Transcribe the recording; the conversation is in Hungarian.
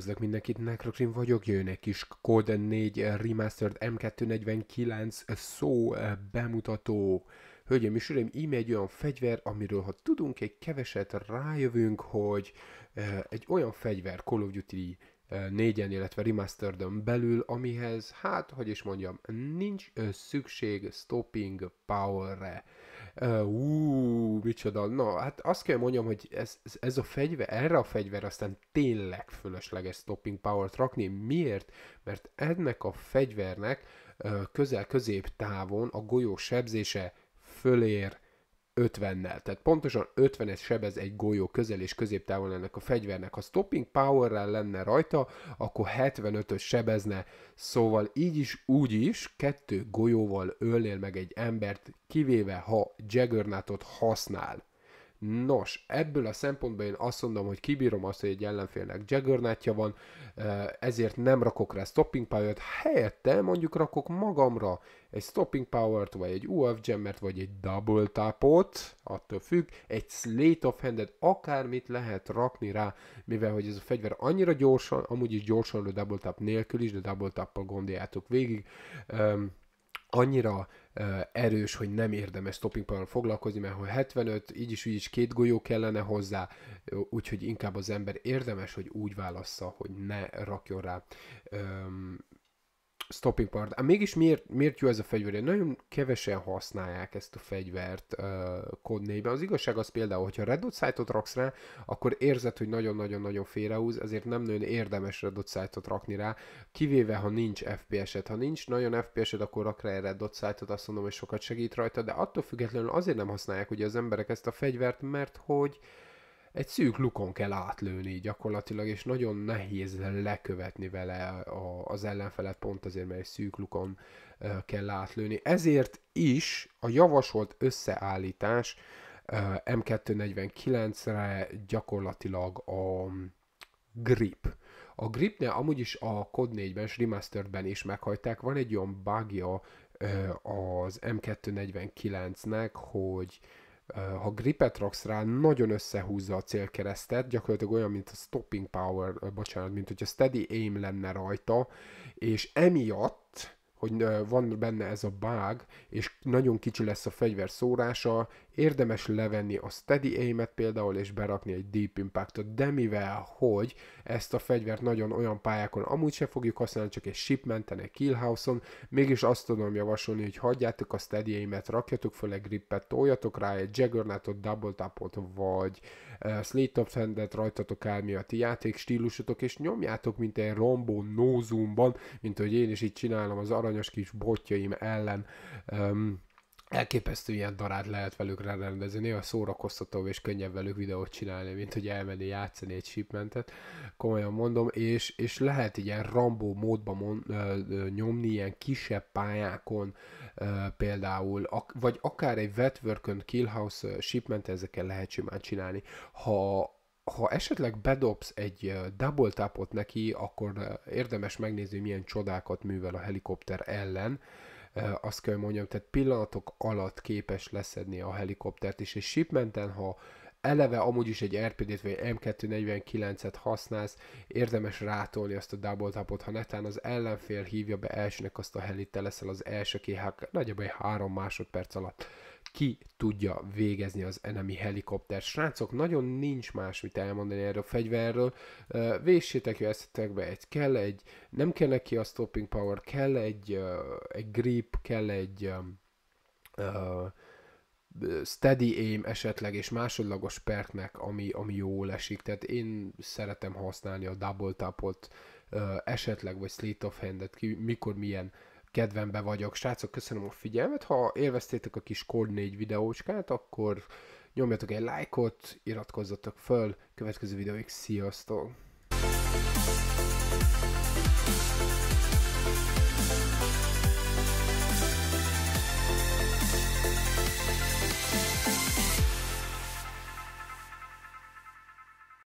Üdvözlök mindenkit, Necrocrim vagyok, jön egy kis Code 4 Remastered M249 szó eh, bemutató. Hölgyeim és uraim, íme egy olyan fegyver, amiről ha tudunk egy keveset rájövünk, hogy eh, egy olyan fegyver Call of Duty négyen, illetve remastered belül, amihez, hát, hogy is mondjam, nincs szükség stopping power-re. Ú, uh, micsoda, na, hát azt kell mondjam, hogy ez, ez a fegyver, erre a fegyver aztán tényleg fölösleges stopping power-t rakni. Miért? Mert ennek a fegyvernek közel-középtávon a golyó sebzése fölér 50-nel. Tehát pontosan 50 es sebez egy golyó közel és középtávon ennek a fegyvernek. Ha stopping powerrel lenne rajta, akkor 75-ös sebezne. Szóval így is, úgy is kettő golyóval ölnél meg egy embert, kivéve ha Jaggernátot használ. Nos, ebből a szempontból én azt mondom, hogy kibírom azt, hogy egy ellenfélnek juggernautja van, ezért nem rakok rá stopping power-t, helyette mondjuk rakok magamra egy stopping power-t, vagy egy UF jammert, vagy egy double tapot, attól függ, egy slate of handed, akármit lehet rakni rá, mivel hogy ez a fegyver annyira gyorsan, amúgy is gyorsan a double tap nélkül is, de double tappal gondoljátok végig, um, annyira erős, hogy nem érdemes stopping power foglalkozni, mert ha 75, így is, úgy is két golyó kellene hozzá, úgyhogy inkább az ember érdemes, hogy úgy válassza, hogy ne rakjon rá Stopping part. Á, mégis miért, miért jó ez a fegyver? Nagyon kevesen használják ezt a fegyvert uh, Code Az igazság az például, hogyha Red Dot Sight-ot raksz rá, akkor érzed, hogy nagyon-nagyon-nagyon félrehúz, ezért nem nagyon érdemes Red Dot Sight-ot rakni rá, kivéve, ha nincs FPS-ed. Ha nincs nagyon FPS-ed, akkor rak rá Red Dot Sight-ot, azt mondom, hogy sokat segít rajta, de attól függetlenül azért nem használják ugye az emberek ezt a fegyvert, mert hogy uh, egy szűk lukon kell átlőni gyakorlatilag, és nagyon nehéz lekövetni vele a, az ellenfelet, pont azért, mert egy szűk lukon kell átlőni. Ezért is a javasolt összeállítás M249-re gyakorlatilag a grip. A gripnél amúgy is a Code 4-ben és Remastered-ben is meghajták, van egy olyan bugja az M249-nek, hogy ha gripet raksz rá, nagyon összehúzza a célkeresztet, gyakorlatilag olyan, mint a stopping power, bocsánat, mint hogy a steady aim lenne rajta, és emiatt hogy van benne ez a bug, és nagyon kicsi lesz a fegyver szórása, érdemes levenni a steady Aim-et például, és berakni egy deep impactot, de mivel hogy ezt a fegyvert nagyon olyan pályákon amúgy se fogjuk használni, csak egy shipmenten, egy killhouse-on, mégis azt tudom javasolni, hogy hagyjátok a steady Aim-et, rakjatok fel egy grippet, toljatok rá egy Jaggernautot, double tapot, vagy uh, eh, slate of handet rajtatok el miatt játék stílusotok, és nyomjátok, mint egy rombó nózumban, mint hogy én is itt csinálom az aranyos kis botjaim ellen um, elképesztő ilyen darát lehet velük rendezni, néha szórakoztatóbb és könnyebb velük videót csinálni, mint hogy elmenni játszani egy shipmentet, komolyan mondom, és, és lehet ilyen Rambo módban mon, ö, ö, nyomni ilyen kisebb pályákon ö, például, ak, vagy akár egy Wetworkön Killhouse shipment ezekkel lehet simán csinálni. Ha, ha esetleg bedobsz egy double tapot neki, akkor érdemes megnézni, milyen csodákat művel a helikopter ellen, azt kell mondjam, tehát pillanatok alatt képes leszedni a helikoptert, és egy shipmenten, ha eleve amúgy is egy RPD-t vagy M249-et használsz, érdemes rátolni azt a double tapot, ha netán az ellenfél hívja be elsőnek azt a helit, te leszel az első, aki nagyjából egy három másodperc alatt ki tudja végezni az enemi helikopter. Srácok, nagyon nincs más mit elmondani erről a fegyverről. Véssétek jó eszetekbe, egy kell egy, nem kell neki a stopping power, kell egy, egy grip, kell egy uh, steady aim esetleg, és másodlagos perknek, ami, ami jól esik. Tehát én szeretem használni a double tapot, esetleg, vagy slate of handet, ki, mikor milyen kedvembe vagyok. Srácok, köszönöm a figyelmet, ha élveztétek a kis Cord 4 videócskát, akkor nyomjatok egy lájkot, iratkozzatok föl, következő videóig, sziasztok!